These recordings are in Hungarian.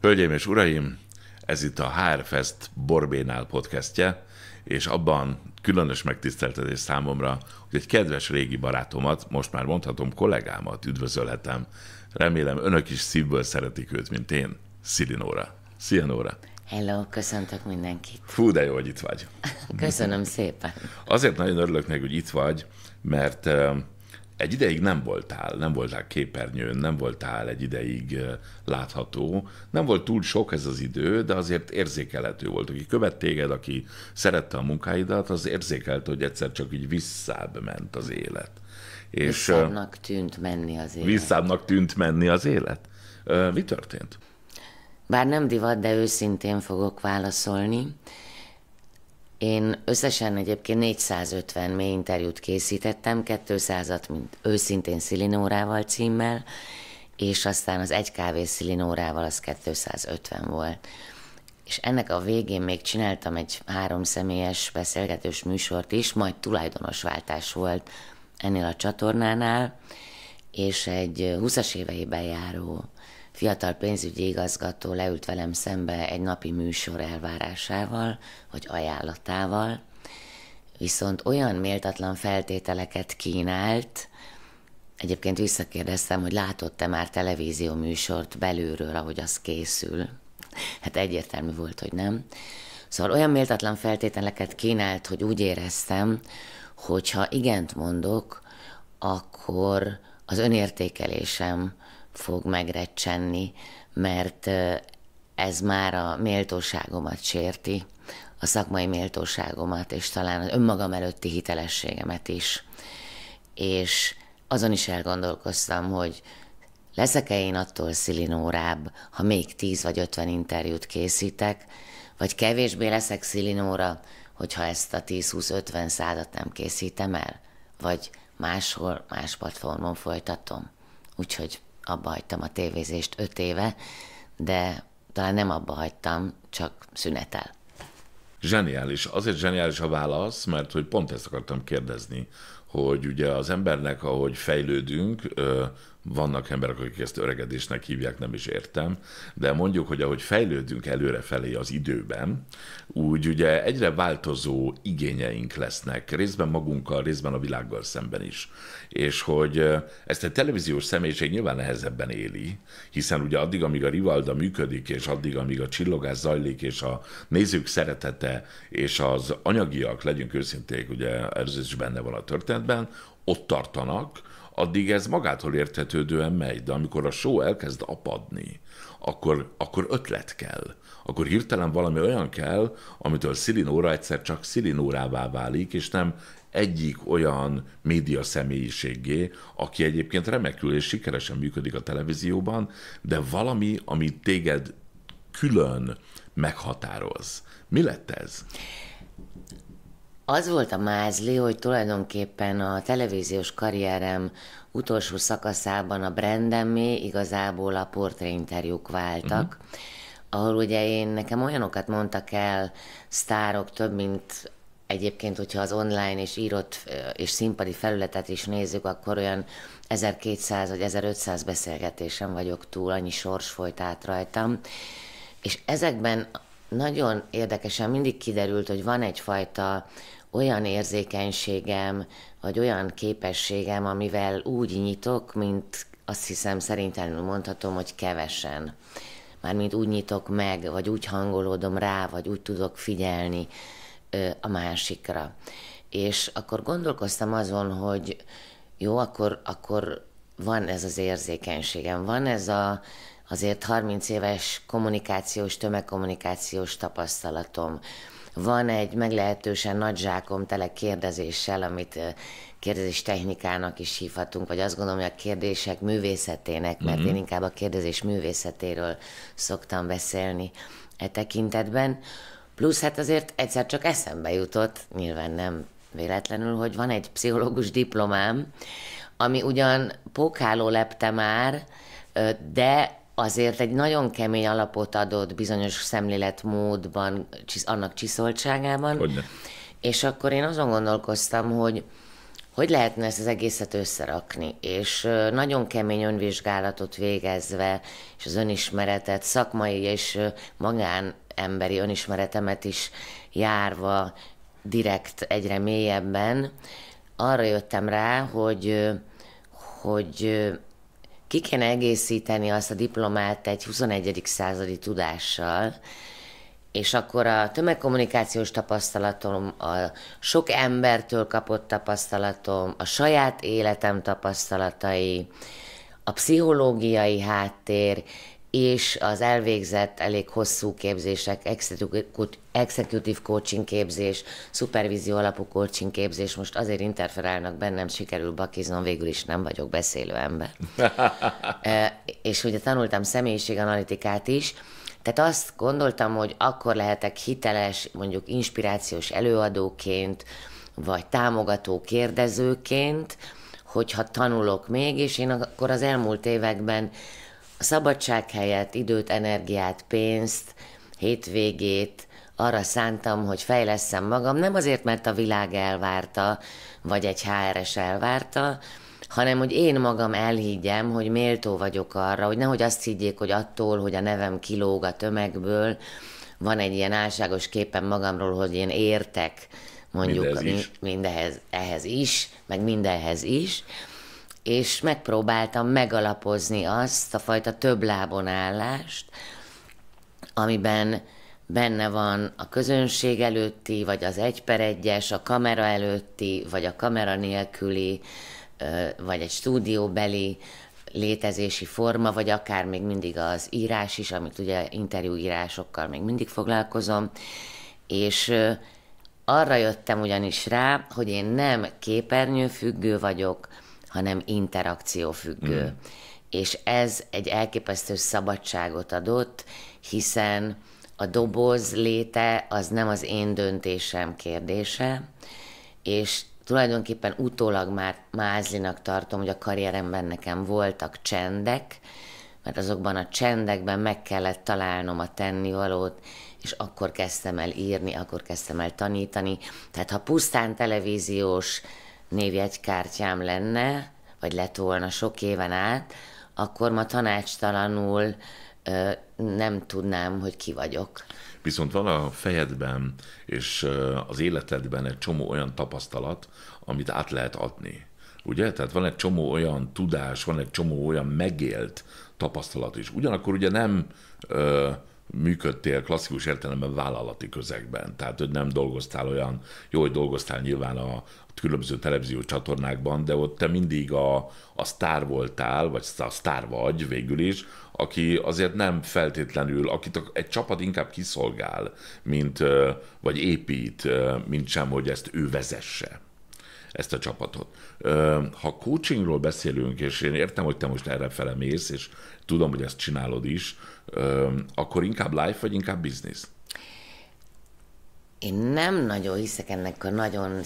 Hölgyeim és uraim, ez itt a HR Fest Borbénál podcastje, és abban különös megtiszteltetés számomra, hogy egy kedves régi barátomat, most már mondhatom kollégámat üdvözölhetem. Remélem önök is szívből szeretik őt, mint én, Szilinóra. Szia Nóra! Hello, köszöntök mindenkit. Fú, de jó, hogy itt vagy. Köszönöm szépen. Azért nagyon örülök neki, hogy itt vagy, mert egy ideig nem voltál, nem voltál képernyőn, nem voltál egy ideig látható, nem volt túl sok ez az idő, de azért érzékelhető volt. Aki követ téged, aki szerette a munkáidat, az érzékelte, hogy egyszer csak így visszább ment az élet. És visszábbnak tűnt menni az élet. Visszábbnak tűnt menni az élet. Mi történt? Bár nem divat, de őszintén fogok válaszolni. Én összesen egyébként 450 mély interjút készítettem, 200-at, mint őszintén Szilinórával címmel, és aztán az egy kávé Szilinórával az 250 volt. És ennek a végén még csináltam egy három személyes beszélgetős műsort is, majd tulajdonosváltás volt ennél a csatornánál, és egy 20-as éveiben járó fiatal pénzügyi igazgató leült velem szembe egy napi műsor elvárásával, vagy ajánlatával, viszont olyan méltatlan feltételeket kínált, egyébként visszakérdeztem, hogy látott-e már televízió műsort belülről, ahogy az készül. Hát egyértelmű volt, hogy nem. Szóval olyan méltatlan feltételeket kínált, hogy úgy éreztem, hogy ha igent mondok, akkor az önértékelésem fog megrecsenni, mert ez már a méltóságomat sérti, a szakmai méltóságomat, és talán az önmagam előtti hitelességemet is. És azon is elgondolkoztam, hogy leszek-e én attól szilinórább, ha még 10 vagy 50 interjút készítek, vagy kevésbé leszek szilinóra, hogyha ezt a 10-20-50 szádat nem készítem el, vagy máshol, más platformon folytatom. Úgyhogy abba hagytam a tévézést öt éve, de talán nem abba hagytam, csak szünetel. Zseniális. Azért zseniális a válasz, mert hogy pont ezt akartam kérdezni, hogy ugye az embernek, ahogy fejlődünk, vannak emberek, akik ezt öregedésnek hívják, nem is értem, de mondjuk, hogy ahogy fejlődünk előrefelé az időben, úgy ugye egyre változó igényeink lesznek, részben magunkkal, részben a világgal szemben is. És hogy ezt egy televíziós személyiség nyilván nehezebben éli, hiszen ugye addig, amíg a Rivalda működik, és addig, amíg a csillogás zajlik, és a nézők szeretete, és az anyagiak, legyünk őszinték, ugye ez is benne van a történetben, ott tartanak, addig ez magától érthetődően megy, de amikor a só elkezd apadni, akkor, akkor ötlet kell. Akkor hirtelen valami olyan kell, amitől szilinóra egyszer csak szilinórává válik, és nem egyik olyan média személyiségé, aki egyébként remekül és sikeresen működik a televízióban, de valami, ami téged külön meghatároz. Mi lett ez? Az volt a mázli, hogy tulajdonképpen a televíziós karrierem utolsó szakaszában a brandemé igazából a portréinterjúk váltak, uh-huh. ahol ugye én, nekem olyanokat mondtak el sztárok több, mint egyébként, hogyha az online és írott és színpadi felületet is nézzük, akkor olyan 1200 vagy 1500 beszélgetésen vagyok túl, annyi sors folyt át rajtam. És ezekben nagyon érdekesen mindig kiderült, hogy van egyfajta olyan érzékenységem, vagy olyan képességem, amivel úgy nyitok, mint azt hiszem szerintem mondhatom, hogy kevesen. Mármint úgy nyitok meg, vagy úgy hangolódom rá, vagy úgy tudok figyelni ö, a másikra. És akkor gondolkoztam azon, hogy jó, akkor, akkor van ez az érzékenységem, van ez a azért 30 éves kommunikációs, tömegkommunikációs tapasztalatom. Van egy meglehetősen nagy zsákom tele kérdezéssel, amit kérdezés technikának is hívhatunk, vagy azt gondolom, hogy a kérdések művészetének, mert mm-hmm. én inkább a kérdezés művészetéről szoktam beszélni e tekintetben. Plusz hát azért egyszer csak eszembe jutott, nyilván nem véletlenül, hogy van egy pszichológus diplomám, ami ugyan pokáló lepte már, de azért egy nagyon kemény alapot adott bizonyos szemléletmódban, annak csiszoltságában. Hogyne. És akkor én azon gondolkoztam, hogy hogy lehetne ezt az egészet összerakni, és nagyon kemény önvizsgálatot végezve, és az önismeretet, szakmai és magánemberi önismeretemet is járva direkt egyre mélyebben, arra jöttem rá, hogy, hogy ki kéne egészíteni azt a diplomát egy 21. századi tudással, és akkor a tömegkommunikációs tapasztalatom, a sok embertől kapott tapasztalatom, a saját életem tapasztalatai, a pszichológiai háttér, és az elvégzett elég hosszú képzések, executive coaching képzés, szupervízió alapú coaching képzés, most azért interferálnak bennem, sikerül bakiznom, végül is nem vagyok beszélő ember. e, és ugye tanultam személyiséganalitikát is, tehát azt gondoltam, hogy akkor lehetek hiteles, mondjuk inspirációs előadóként, vagy támogató kérdezőként, hogyha tanulok még, és én akkor az elmúlt években szabadság helyett időt, energiát, pénzt, hétvégét arra szántam, hogy fejleszem magam, nem azért, mert a világ elvárta, vagy egy HRS elvárta, hanem hogy én magam elhiggyem, hogy méltó vagyok arra, hogy nehogy azt higgyék, hogy attól, hogy a nevem kilóg a tömegből, van egy ilyen álságos képen magamról, hogy én értek mondjuk mindehez, mi, mindehez ehhez is, meg mindenhez is, és megpróbáltam megalapozni azt a fajta lábon állást, amiben benne van a közönség előtti, vagy az egy per egyes, a kamera előtti, vagy a kamera nélküli, vagy egy stúdióbeli létezési forma, vagy akár még mindig az írás is, amit ugye interjúírásokkal még mindig foglalkozom, és arra jöttem ugyanis rá, hogy én nem képernyőfüggő vagyok, hanem interakciófüggő. Mm. És ez egy elképesztő szabadságot adott, hiszen a doboz léte az nem az én döntésem kérdése, és tulajdonképpen utólag már mázlinak tartom, hogy a karrieremben nekem voltak csendek, mert azokban a csendekben meg kellett találnom a tennivalót, és akkor kezdtem el írni, akkor kezdtem el tanítani. Tehát ha pusztán televíziós névjegykártyám lenne, vagy lett volna sok éven át, akkor ma tanácstalanul ö, nem tudnám, hogy ki vagyok. Viszont van a fejedben és az életedben egy csomó olyan tapasztalat, amit át lehet adni. Ugye? Tehát van egy csomó olyan tudás, van egy csomó olyan megélt tapasztalat is. Ugyanakkor ugye nem ö, működtél klasszikus értelemben vállalati közegben. Tehát, hogy nem dolgoztál olyan, jó, hogy dolgoztál nyilván a különböző televízió csatornákban, de ott te mindig a, a sztár voltál, vagy a sztár vagy végül is, aki azért nem feltétlenül, akit egy csapat inkább kiszolgál, mint, vagy épít, mint sem, hogy ezt ő vezesse ezt a csapatot. Ha coachingról beszélünk, és én értem, hogy te most erre felemész, és tudom, hogy ezt csinálod is, akkor inkább life, vagy inkább business? Én nem nagyon hiszek ennek a nagyon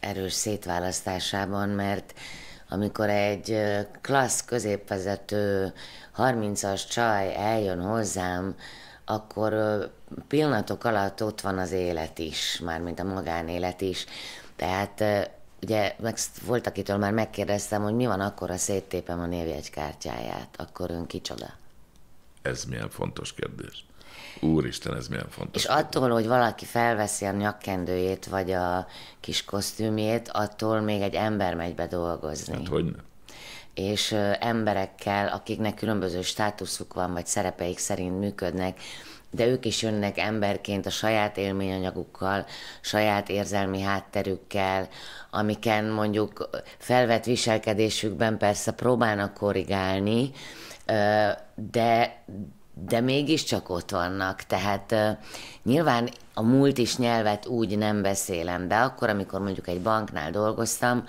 erős szétválasztásában, mert amikor egy klassz középvezető 30-as csaj eljön hozzám, akkor pillanatok alatt ott van az élet is, mármint a magánélet is. Tehát ugye meg volt, akitől már megkérdeztem, hogy mi van akkor, ha széttépem a névjegykártyáját, akkor ön kicsoda? ez milyen fontos kérdés. Úristen, ez milyen fontos. És kérdés. attól, hogy valaki felveszi a nyakkendőjét, vagy a kis kosztümjét, attól még egy ember megy be dolgozni. Hát hogyne és emberekkel, akiknek különböző státuszuk van, vagy szerepeik szerint működnek, de ők is jönnek emberként a saját élményanyagukkal, saját érzelmi hátterükkel, amiken mondjuk felvett viselkedésükben persze próbálnak korrigálni, de, de mégiscsak ott vannak. Tehát nyilván a múlt is nyelvet úgy nem beszélem, de akkor, amikor mondjuk egy banknál dolgoztam,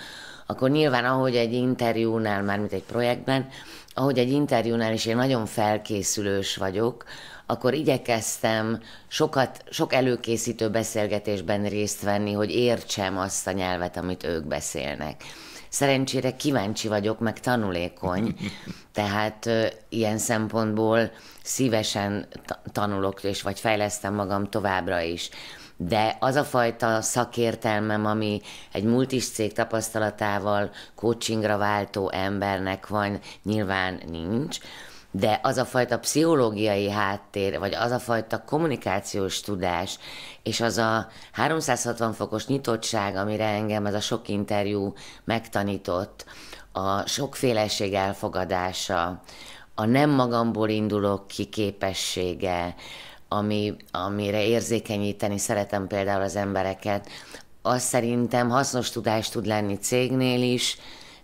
akkor nyilván ahogy egy interjúnál, már mint egy projektben, ahogy egy interjúnál is én nagyon felkészülős vagyok, akkor igyekeztem sokat, sok előkészítő beszélgetésben részt venni, hogy értsem azt a nyelvet, amit ők beszélnek. Szerencsére kíváncsi vagyok, meg tanulékony, tehát ilyen szempontból szívesen tanulok, és vagy fejlesztem magam továbbra is de az a fajta szakértelmem, ami egy multis cég tapasztalatával coachingra váltó embernek van, nyilván nincs de az a fajta pszichológiai háttér, vagy az a fajta kommunikációs tudás, és az a 360 fokos nyitottság, amire engem ez a sok interjú megtanított, a sokféleség elfogadása, a nem magamból indulok ki képessége, ami, amire érzékenyíteni szeretem például az embereket, az szerintem hasznos tudás tud lenni cégnél is,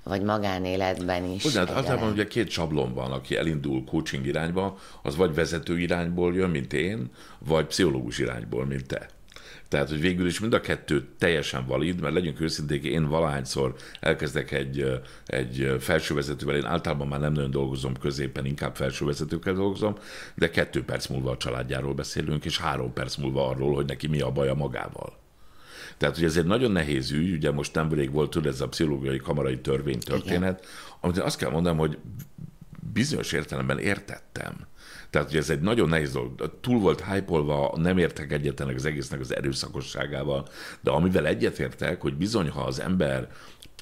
vagy magánéletben is. Ugyan, hát általában ugye két sablon van, aki elindul coaching irányba, az vagy vezető irányból jön, mint én, vagy pszichológus irányból, mint te. Tehát, hogy végül is mind a kettő teljesen valid, mert legyünk őszinték, én valahányszor elkezdek egy, egy felsővezetővel, én általában már nem nagyon dolgozom középen, inkább felsővezetőkkel dolgozom, de kettő perc múlva a családjáról beszélünk, és három perc múlva arról, hogy neki mi a baja magával. Tehát, hogy ez egy nagyon nehéz ügy, ugye most nem nemrég volt tőle ez a pszichológiai kamarai törvény történet, amit azt kell mondanom, hogy bizonyos értelemben értettem. Tehát, hogy ez egy nagyon nehéz dolog. Túl volt hype nem értek egyetlenek az egésznek az erőszakosságával, de amivel egyetértek, hogy bizony, ha az ember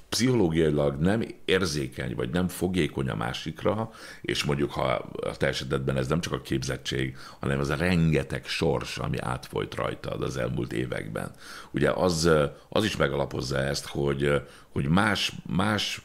pszichológiailag nem érzékeny, vagy nem fogékony a másikra, és mondjuk ha a te esetedben ez nem csak a képzettség, hanem az a rengeteg sors, ami átfolyt rajtad az elmúlt években. Ugye az, az is megalapozza ezt, hogy, hogy más, más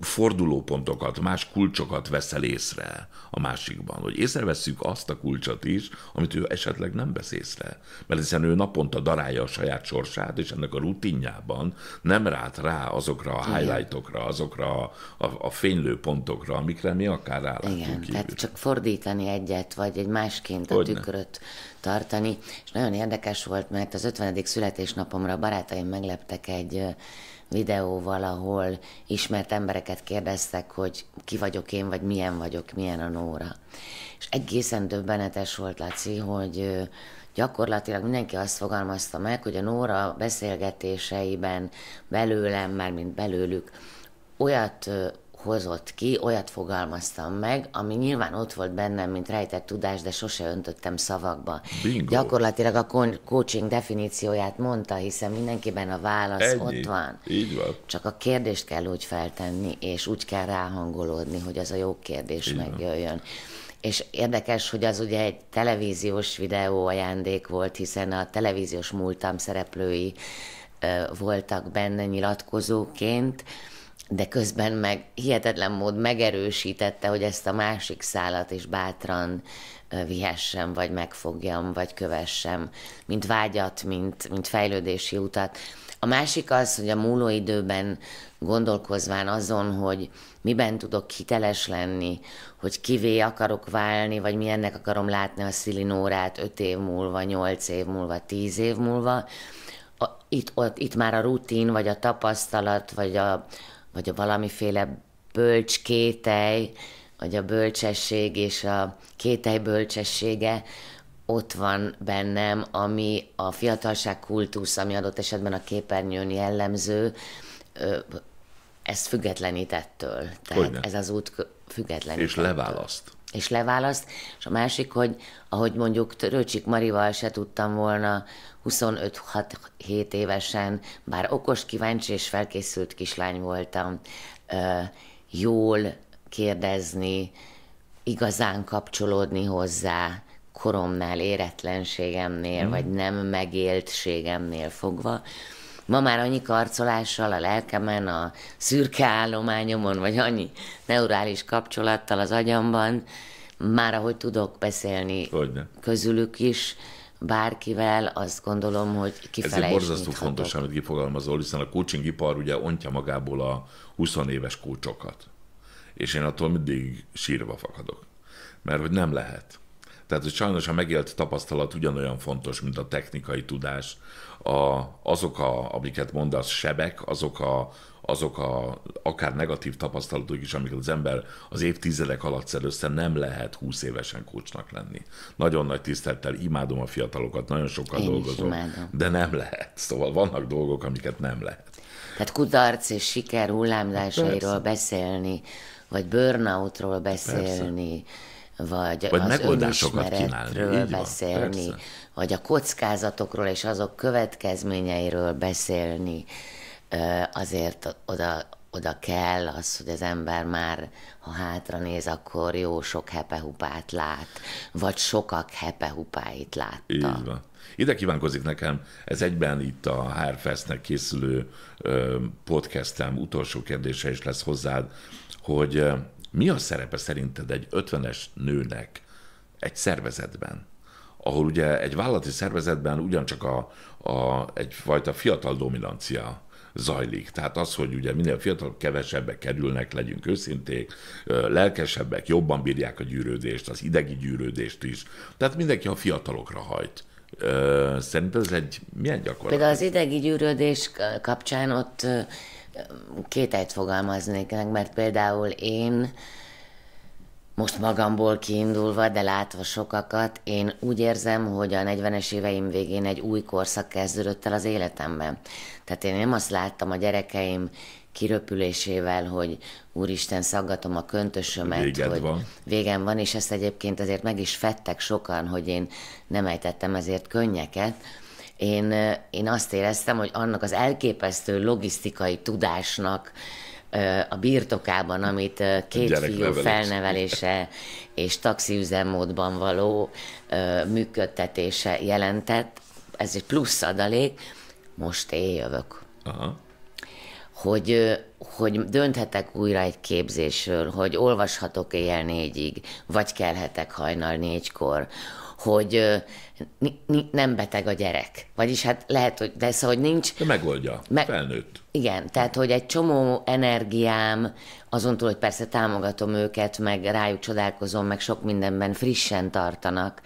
fordulópontokat, más kulcsokat veszel észre a másikban, hogy észrevesszük azt a kulcsot is, amit ő esetleg nem vesz észre. Mert hiszen ő naponta darálja a saját sorsát, és ennek a rutinjában nem rát rá azokra a highlightokra, azokra a, a, a fénylő pontokra, amikre mi akár rálátunk Igen, kívül. tehát csak fordítani egyet, vagy egy másként a Hogyne. tükröt tartani. És nagyon érdekes volt, mert az 50. születésnapomra barátaim megleptek egy videóval, ahol ismert embereket kérdeztek, hogy ki vagyok én, vagy milyen vagyok, milyen a Nóra. És egészen döbbenetes volt, Laci, hogy gyakorlatilag mindenki azt fogalmazta meg, hogy a Nóra beszélgetéseiben belőlem, már mint belőlük, olyat hozott ki, olyat fogalmaztam meg, ami nyilván ott volt bennem, mint rejtett tudás, de sose öntöttem szavakba. Bingo. Gyakorlatilag a coaching definícióját mondta, hiszen mindenkiben a válasz Ennyi. ott van. Így van. Csak a kérdést kell úgy feltenni, és úgy kell ráhangolódni, hogy az a jó kérdés Így megjöjjön. És érdekes, hogy az ugye egy televíziós videó ajándék volt, hiszen a televíziós múltam szereplői ö, voltak benne nyilatkozóként, de közben meg hihetetlen mód megerősítette, hogy ezt a másik szálat is bátran vihessem, vagy megfogjam, vagy kövessem, mint vágyat, mint, mint fejlődési utat. A másik az, hogy a múló időben gondolkozván azon, hogy miben tudok hiteles lenni, hogy kivé akarok válni, vagy milyennek akarom látni a szilinórát öt év múlva, nyolc év múlva, tíz év múlva, a, itt, ott, itt már a rutin, vagy a tapasztalat, vagy a, vagy a valamiféle bölcs kételj, vagy a bölcsesség és a kételj bölcsessége ott van bennem, ami a fiatalság kultusz, ami adott esetben a képernyőn jellemző, ezt függetlenítettől. Tehát Hogyne. ez az út függetlenít. És leválaszt és leválaszt, és a másik, hogy ahogy mondjuk Röcsik Marival se tudtam volna 25-6-7 évesen, bár okos, kíváncsi és felkészült kislány voltam, jól kérdezni, igazán kapcsolódni hozzá, koromnál, éretlenségemnél, mm. vagy nem megéltségemnél fogva, ma már annyi karcolással, a lelkemen, a szürke állományomon, vagy annyi neurális kapcsolattal az agyamban, már ahogy tudok beszélni Hogyne. közülük is, bárkivel, azt gondolom, hogy kifele Ez borzasztó fontos, amit kifogalmazol, hiszen a ipar ugye ontja magából a 20 éves kócsokat. És én attól mindig sírva fakadok. Mert hogy nem lehet. Tehát, hogy sajnos a megélt tapasztalat ugyanolyan fontos, mint a technikai tudás. A, azok, a, amiket mondasz, sebek, azok a, azok a akár negatív tapasztalatok is, amiket az ember az évtizedek alatt szed össze, nem lehet 20 évesen kócsnak lenni. Nagyon nagy tisztelettel imádom a fiatalokat, nagyon sokat dolgozom, de nem lehet. Szóval vannak dolgok, amiket nem lehet. Tehát kudarc és siker hullámlásairól hát Persze. beszélni, vagy burnoutról hát beszélni, Persze vagy, vagy az önismeretről beszélni, van, vagy a kockázatokról és azok következményeiről beszélni. Azért oda, oda kell az, hogy az ember már, ha hátra néz, akkor jó sok hepehupát lát, vagy sokak hepehupáit látta. Így van. Ide kívánkozik nekem, ez egyben itt a Hárfesznek készülő podcastem utolsó kérdése is lesz hozzád, hogy mi a szerepe szerinted egy 50-es nőnek egy szervezetben? ahol ugye egy vállalati szervezetben ugyancsak a, a, egyfajta fiatal dominancia zajlik. Tehát az, hogy ugye minél fiatal kevesebbek kerülnek, legyünk őszinték, lelkesebbek, jobban bírják a gyűrődést, az idegi gyűrődést is. Tehát mindenki a fiatalokra hajt. Szerinted ez egy milyen gyakorlat? Például az idegi gyűrődés kapcsán ott kételyt fogalmaznék meg, mert például én most magamból kiindulva, de látva sokakat, én úgy érzem, hogy a 40-es éveim végén egy új korszak kezdődött el az életemben. Tehát én nem azt láttam a gyerekeim kiröpülésével, hogy úristen, szaggatom a köntösömet, Véged hogy van. végem van, és ezt egyébként azért meg is fettek sokan, hogy én nem ejtettem ezért könnyeket, én, én azt éreztem, hogy annak az elképesztő logisztikai tudásnak a birtokában, amit két fiú felnevelése és taxiüzemmódban való működtetése jelentett, ez egy plusz adalék, most éljövök. Aha. Hogy, hogy dönthetek újra egy képzésről, hogy olvashatok éjjel négyig, vagy kelhetek hajnal négykor, hogy nem beteg a gyerek. Vagyis hát lehet, hogy de szóval, hogy nincs... De megoldja, Me- felnőtt. Igen, tehát hogy egy csomó energiám, azon túl, hogy persze támogatom őket, meg rájuk csodálkozom, meg sok mindenben frissen tartanak,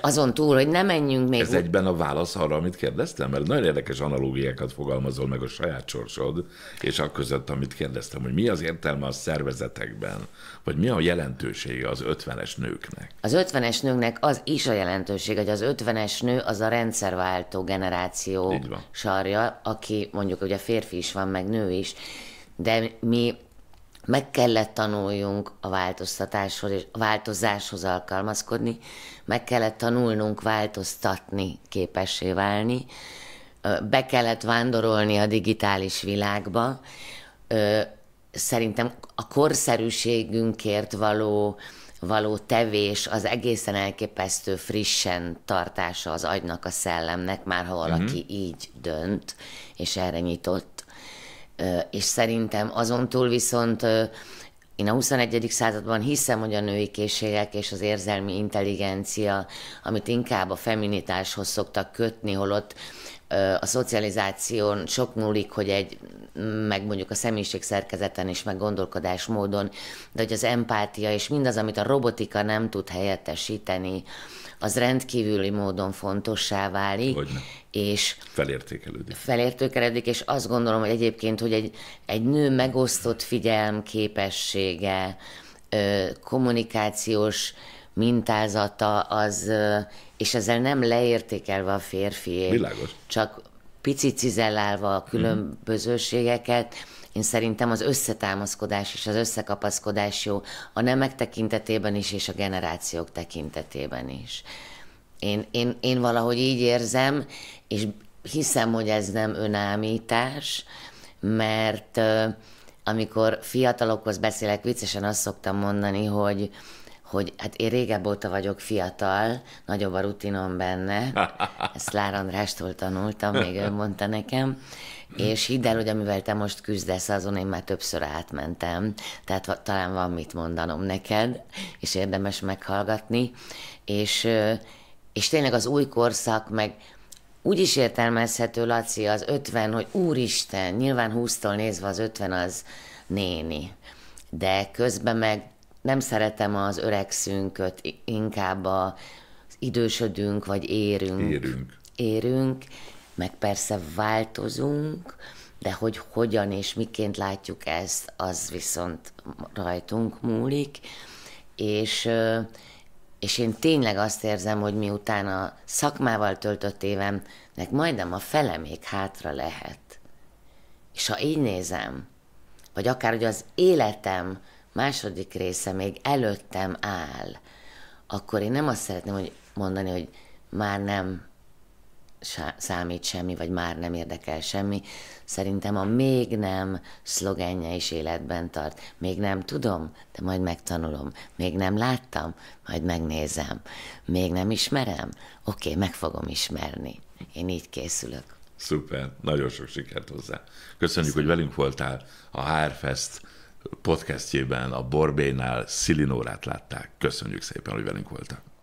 azon túl, hogy ne menjünk még... Ez úgy... egyben a válasz arra, amit kérdeztem? Mert nagyon érdekes analógiákat fogalmazol meg a saját sorsod, és a között, amit kérdeztem, hogy mi az értelme a szervezetekben, vagy mi a jelentősége az ötvenes nőknek? Az ötvenes nőknek az is a jelentőség, hogy az ötvenes nő az a rendszerváltó generáció sarja, aki mondjuk ugye férfi is van, meg nő is, de mi meg kellett tanuljunk a változtatáshoz és a változáshoz alkalmazkodni, meg kellett tanulnunk változtatni, képessé válni, be kellett vándorolni a digitális világba. Szerintem a korszerűségünkért való, való tevés az egészen elképesztő frissen tartása az agynak, a szellemnek, már ha valaki mm-hmm. így dönt, és erre nyitott és szerintem azon túl viszont én a 21. században hiszem, hogy a női készségek és az érzelmi intelligencia, amit inkább a feminitáshoz szoktak kötni, holott a szocializáción sok múlik, hogy egy, meg mondjuk a személyiség szerkezeten is, meg módon, de hogy az empátia és mindaz, amit a robotika nem tud helyettesíteni, az rendkívüli módon fontossá válik. Hogyne. És felértékelődik. Felértékelődik, és azt gondolom, hogy egyébként, hogy egy, egy nő megosztott figyelm képessége, kommunikációs mintázata az, és ezzel nem leértékelve a férfiét, Világos. csak picit cizellálva a különbözőségeket, mm én szerintem az összetámaszkodás és az összekapaszkodás jó a nemek tekintetében is, és a generációk tekintetében is. Én, én, én valahogy így érzem, és hiszem, hogy ez nem önállítás, mert amikor fiatalokhoz beszélek, viccesen azt szoktam mondani, hogy hogy hát én régebb óta vagyok fiatal, nagyobb a rutinom benne, ezt Lár Andrástól tanultam, még ő mondta nekem, és hidd el, hogy amivel te most küzdesz, azon én már többször átmentem, tehát talán van mit mondanom neked, és érdemes meghallgatni, és, és tényleg az új korszak, meg, úgy is értelmezhető, Laci, az 50, hogy úristen, nyilván 20-tól nézve az 50 az néni. De közben meg nem szeretem az öregszünköt, inkább az idősödünk, vagy érünk. Érünk. Érünk, meg persze változunk, de hogy hogyan és miként látjuk ezt, az viszont rajtunk múlik, és, és én tényleg azt érzem, hogy miután a szakmával töltött évemnek majdnem a fele még hátra lehet. És ha így nézem, vagy akár hogy az életem második része még előttem áll, akkor én nem azt szeretném hogy mondani, hogy már nem számít semmi, vagy már nem érdekel semmi. Szerintem a még nem szlogenje is életben tart. Még nem tudom, de majd megtanulom. Még nem láttam, majd megnézem. Még nem ismerem, oké, okay, meg fogom ismerni. Én így készülök. Szuper, nagyon sok sikert hozzá. Köszönjük, Szépen. hogy velünk voltál a Hárfest. Fest podcastjében, a Borbénál Szilinórát látták. Köszönjük szépen, hogy velünk voltak.